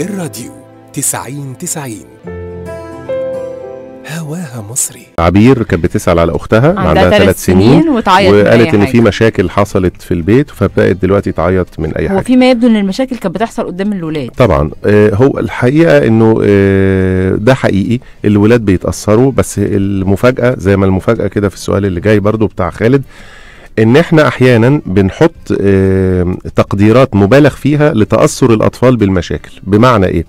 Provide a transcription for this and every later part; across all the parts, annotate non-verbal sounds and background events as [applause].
الراديو تسعين تسعين هواها مصري عبير كانت بتسأل على أختها عندها ثلاث سنين, سنين وقالت إن في مشاكل حصلت في البيت فبدأت دلوقتي تعيط من أي هو حاجة هو ما يبدو إن المشاكل كانت بتحصل قدام الولاد طبعا آه، هو الحقيقة إنه آه، ده حقيقي الولاد بيتأثروا بس المفاجأة زي ما المفاجأة كده في السؤال اللي جاي برضو بتاع خالد ان احنا احيانا بنحط تقديرات مبالغ فيها لتاثر الاطفال بالمشاكل بمعنى ايه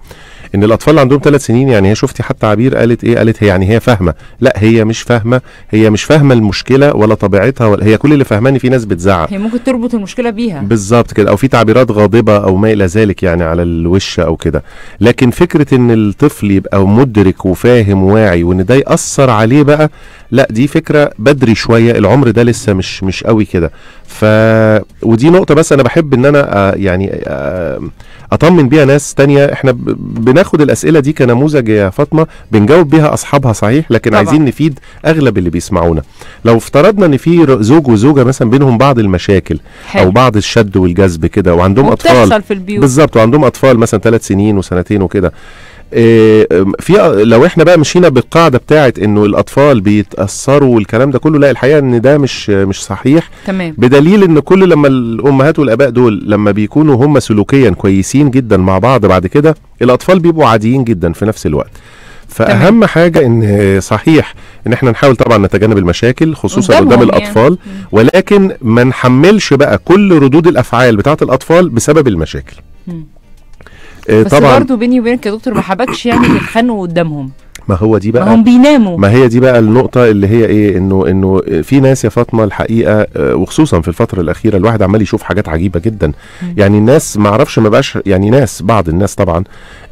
ان الاطفال اللي عندهم ثلاث سنين يعني هي شفتي حتى عبير قالت ايه قالت هي يعني هي فاهمه لا هي مش فاهمه هي مش فاهمه المشكله ولا طبيعتها ولا هي كل اللي فاهماني في ناس بتزعق هي ممكن تربط المشكله بيها بالظبط كده او في تعبيرات غاضبه او ما الى ذلك يعني على الوش او كده لكن فكره ان الطفل يبقى مدرك وفاهم واعي وان ده ياثر عليه بقى لا دي فكره بدري شويه العمر ده لسه مش مش قوي كده ف ودي نقطه بس انا بحب ان انا آه، يعني أ... آه، اطمن بيها ناس تانية احنا بناخد الاسئله دي كنموذج يا فاطمه بنجاوب بيها اصحابها صحيح لكن طبعا. عايزين نفيد اغلب اللي بيسمعونا لو افترضنا ان في زوج وزوجه مثلا بينهم بعض المشاكل حل. او بعض الشد والجذب كده وعندهم اطفال بالظبط وعندهم اطفال مثلا ثلاث سنين وسنتين وكده في لو احنا بقى مشينا بالقاعده بتاعه انه الاطفال بيتاثروا والكلام ده كله لا الحقيقه ان ده مش مش صحيح تمام. بدليل ان كل لما الامهات والاباء دول لما بيكونوا هم سلوكيا كويسين جدا مع بعض بعد كده الاطفال بيبقوا عاديين جدا في نفس الوقت فاهم تمام. حاجه ان صحيح ان احنا نحاول طبعا نتجنب المشاكل خصوصا قدام يعني. الاطفال يعني. ولكن ما نحملش بقى كل ردود الافعال بتاعه الاطفال بسبب المشاكل م. آه، بس برضه بيني وبينك يا دكتور ما حبكش يعني يتخانقوا قدامهم ما هو دي بقى هم بيناموا ما هي دي بقى النقطة اللي هي ايه انه انه في ناس يا فاطمة الحقيقة آه، وخصوصا في الفترة الأخيرة الواحد عمال يشوف حاجات عجيبة جدا يعني الناس ما اعرفش ما بقاش يعني ناس بعض الناس طبعا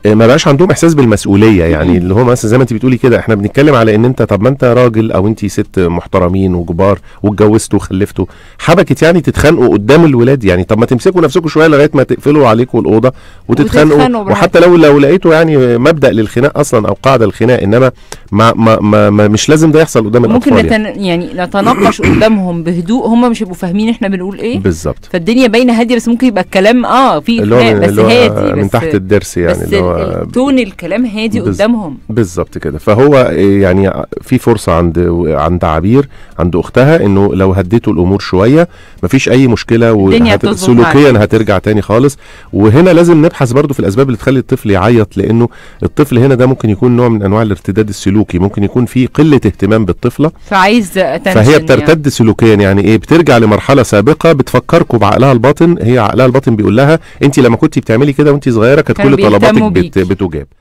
آه، ما بقاش عندهم احساس بالمسؤوليه يعني اللي هو مثلا زي ما انت بتقولي كده احنا بنتكلم على ان انت طب ما انت راجل او انت ست محترمين وكبار واتجوزتوا وخلفتوا حبكت يعني تتخانقوا قدام الولاد يعني طب ما تمسكوا نفسكم شويه لغايه ما تقفلوا عليكم الاوضه وتتخانقوا وحتى لو لو لقيتوا يعني مبدا للخناق اصلا او قاعده الخناق انما ما ما ما ما مش لازم ده يحصل قدام الاطفال ممكن نتن... يعني, يعني نتناقش [coughs] قدامهم بهدوء هم مش هيبقوا فاهمين احنا بنقول ايه بالظبط فالدنيا باينه هاديه بس ممكن يبقى الكلام اه في اللي هو بس هادي بس من تحت الدرس يعني بس تون الكلام هادي قدامهم بالظبط كده فهو يعني في فرصه عند عند عبير عند اختها انه لو هديتوا الامور شويه مفيش اي مشكله وهت... سلوكيا هترجع تاني خالص وهنا لازم نبحث برضو في الاسباب اللي تخلي الطفل يعيط لانه الطفل هنا ده ممكن يكون نوع من انواع الارتداد السلوكي ممكن يكون في قله اهتمام بالطفله فعايز فهي يعني. بترتد يعني. سلوكيا يعني ايه بترجع لمرحله سابقه بتفكركم بعقلها الباطن هي عقلها الباطن بيقول لها انت لما كنت بتعملي كده وانت صغيره كانت كل طلباتك بتجاب